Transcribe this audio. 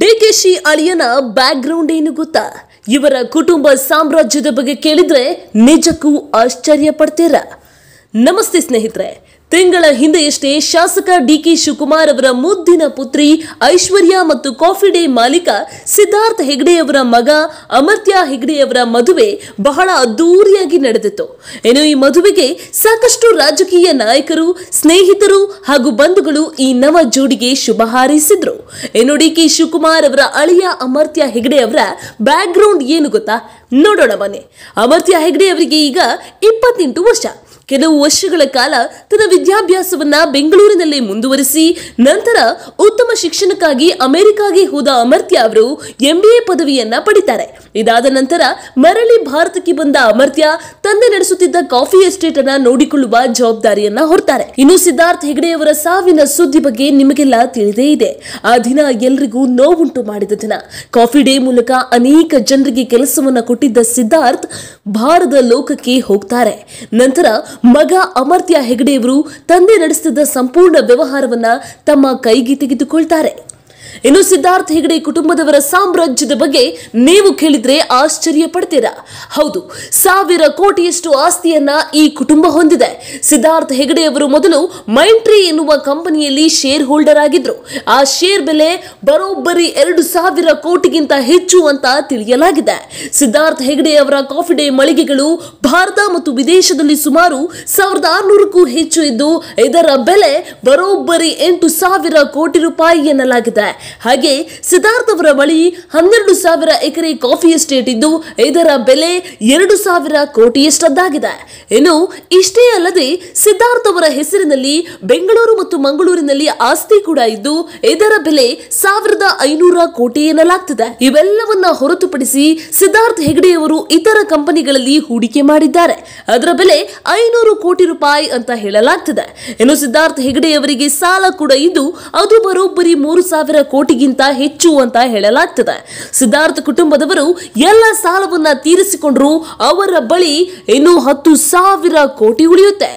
DKShi ಅಳಿಯನ background ಏನು ಗೊತ್ತಾ ಇವರ ಕುಟುಂಬ ಸಾಮ್ರಾಜ್ಯದ ಬಗ್ಗೆ ಕೇಳಿದ್ರೆ ನಿಜಕ್ಕೂ ಆಶ್ಚರ್ಯ ಪಡ್ತೀರಾ ನಮಸ್ತೆ ಸ್ನೇಹಿತರೆ ತಿಂಗಳ ಹಿಂದೆಯಷ್ಟೇ ಶಾಸಕ ಡಿ ಕೆ ಶಿವಕುಮಾರ್ ಅವರ ಮುದ್ದಿನ ಪುತ್ರಿ ಐಶ್ವರ್ಯ ಮತ್ತು ಕಾಫಿ ಡೇ ಮಾಲೀಕ ಸಿದ್ಧಾರ್ಥ ಹೆಗ್ಡೆಯವರ ಮಗ ಅಮರ್ತ್ಯ ಹೆಗ್ಡೆಯವರ ಮದುವೆ ಬಹಳ ಅದ್ದೂರಿಯಾಗಿ ನಡೆದಿತ್ತು ಏನು ಈ ಮದುವೆಗೆ ಸಾಕಷ್ಟು ರಾಜಕೀಯ ನಾಯಕರು ಸ್ನೇಹಿತರು ಹಾಗೂ ಬಂಧುಗಳು ಈ ನವ ಜೋಡಿಗೆ ಶುಭ ಹಾರೈಸಿದ್ರು ಡಿ ಕೆ ಶಿವಕುಮಾರ್ ಅವರ ಅಳಿಯ ಅಮರ್ತ್ಯ ಹೆಗ್ಡೆ ಅವರ ಬ್ಯಾಕ್ ಏನು ಗೊತ್ತಾ ನೋಡೋಣ ಮನೆ ಅಮರ್ತ್ಯ ಹೆಗ್ಡೆ ಅವರಿಗೆ ಈಗ ಇಪ್ಪತ್ತೆಂಟು ವರ್ಷ ಕೆಲವು ವರ್ಷಗಳ ಕಾಲ ತನ್ನ ವಿದ್ಯಾಭ್ಯಾಸವನ್ನ ಬೆಂಗಳೂರಿನಲ್ಲಿ ಮುಂದುವರಿಸಿ ನಂತರ ಉತ್ತಮ ಶಿಕ್ಷಣಕ್ಕಾಗಿ ಅಮೆರಿಕಾಗೆ ಹೋದ ಅಮರ್ತ್ಯ ಅವರು ಎಂಬಿಎ ಪದವಿಯನ್ನ ಪಡಿತಾರೆ ಇದಾದ ನಂತರ ಮರಳಿ ಭಾರತಕ್ಕೆ ಬಂದ ಅಮರ್ತ್ಯ ತಂದೆ ನಡೆಸುತ್ತಿದ್ದ ಕಾಫಿ ಎಸ್ಟೇಟ್ ಅನ್ನ ನೋಡಿಕೊಳ್ಳುವ ಜವಾಬ್ದಾರಿಯನ್ನ ಹೊರತಾರೆ ಇನ್ನು ಸಿದ್ಧಾರ್ಥ್ ಹೆಗಡೆಯವರ ಸಾವಿನ ಸುದ್ದಿ ಬಗ್ಗೆ ನಿಮಗೆಲ್ಲ ತಿಳಿದೇ ಇದೆ ಆ ದಿನ ಎಲ್ರಿಗೂ ನೋವುಂಟು ಮಾಡಿದ ದಿನ ಕಾಫಿ ಡೇ ಮೂಲಕ ಅನೇಕ ಜನರಿಗೆ ಕೆಲಸವನ್ನ ಕೊಟ್ಟಿದ್ದ ಸಿದ್ಧಾರ್ಥ್ ಭಾರತ ಲೋಕಕ್ಕೆ ಹೋಗ್ತಾರೆ ನಂತರ ಮಗ ಅಮರ್ತ್ಯ ಹೆಗಡೆಯವರು ತಂದೆ ನಡೆಸುತ್ತಿದ್ದ ಸಂಪೂರ್ಣ ವ್ಯವಹಾರವನ್ನ ತಮ್ಮ ಕೈಗೆ ತೆಗೆದುಕೊಳ್ತಾರೆ ಇನ್ನು ಸಿದ್ಧಾರ್ಥ ಹೆಗಡೆ ಕುಟುಂಬದವರ ಸಾಮ್ರಾಜ್ಯದ ಬಗ್ಗೆ ನೀವು ಕೇಳಿದ್ರೆ ಆಶ್ಚರ್ಯ ಪಡ್ತೀರಾ ಹೌದು ಸಾವಿರ ಕೋಟಿಯಷ್ಟು ಆಸ್ತಿಯನ್ನ ಈ ಕುಟುಂಬ ಹೊಂದಿದೆ ಸಿದ್ಧಾರ್ಥ ಹೆಗಡೆ ಅವರು ಮೊದಲು ಮೈಂಟ್ರಿ ಎನ್ನುವ ಕಂಪನಿಯಲ್ಲಿ ಶೇರ್ ಹೋಲ್ಡರ್ ಆಗಿದ್ರು ಆ ಶೇರ್ ಬೆಲೆ ಬರೋಬ್ಬರಿ ಎರಡು ಸಾವಿರ ಕೋಟಿಗಿಂತ ಹೆಚ್ಚು ಅಂತ ತಿಳಿಯಲಾಗಿದೆ ಸಿದ್ಧಾರ್ಥ ಹೆಗಡೆ ಅವರ ಕಾಫಿ ಡೇ ಮಳಿಗೆಗಳು ಭಾರತ ಮತ್ತು ವಿದೇಶದಲ್ಲಿ ಸುಮಾರು ಸಾವಿರದ ಆರುನೂರಕ್ಕೂ ಹೆಚ್ಚು ಇದ್ದು ಇದರ ಬೆಲೆ ಬರೋಬ್ಬರಿ ಎಂಟು ಸಾವಿರ ಕೋಟಿ ರೂಪಾಯಿ ಎನ್ನಲಾಗಿದೆ ಹಾಗೆ ಸಿದ್ಧಾರ್ಥ ಅವರ ಬಳಿ ಹನ್ನೆರಡು ಸಾವಿರ ಎಕರೆ ಕಾಫಿ ಎಸ್ಟೇಟ್ ಇದ್ದು ಇದರ ಬೆಲೆ ಎರಡು ಸಾವಿರ ಕೋಟಿಯಷ್ಟದ್ದಾಗಿದೆ ಇನ್ನು ಇಷ್ಟೇ ಅಲ್ಲದೆ ಸಿದ್ಧಾರ್ಥ ಅವರ ಹೆಸರಿನಲ್ಲಿ ಬೆಂಗಳೂರು ಮತ್ತು ಮಂಗಳೂರಿನಲ್ಲಿ ಆಸ್ತಿ ಕೂಡ ಇದ್ದು ಇದರ ಬೆಲೆ ಸಾವಿರದ ಐನೂರ ಕೋಟಿ ಎನ್ನಲಾಗ್ತದೆ ಇವೆಲ್ಲವನ್ನ ಹೊರತುಪಡಿಸಿ ಸಿದ್ಧಾರ್ಥ್ ಹೆಗಡೆಯವರು ಇತರ ಕಂಪನಿಗಳಲ್ಲಿ ಹೂಡಿಕೆ ಮಾಡಿದ್ದಾರೆ ಅದರ ಬೆಲೆ ಐನೂರು ಕೋಟಿ ರೂಪಾಯಿ ಅಂತ ಹೇಳಲಾಗ್ತದೆ ಇನ್ನು ಸಿದ್ಧಾರ್ಥ್ ಹೆಗಡೆಯವರಿಗೆ ಸಾಲ ಕೂಡ ಇದ್ದು ಅದು ಬರೋಬ್ಬರಿ ಮೂರು ಸಾವಿರ ಕೋಟಿಗಿಂತ ಹೆಚ್ಚು ಅಂತ ಹೇಳಲಾಗ್ತದೆ ಸಿದ್ಧಾರ್ಥ ಕುಟುಂಬದವರು ಎಲ್ಲ ಸಾಲವನ್ನ ತೀರಿಸಿಕೊಂಡ್ರು ಅವರ ಬಳಿ ಇನ್ನೂ ಹತ್ತು ಸಾವಿರ ಕೋಟಿ ಉಳಿಯುತ್ತೆ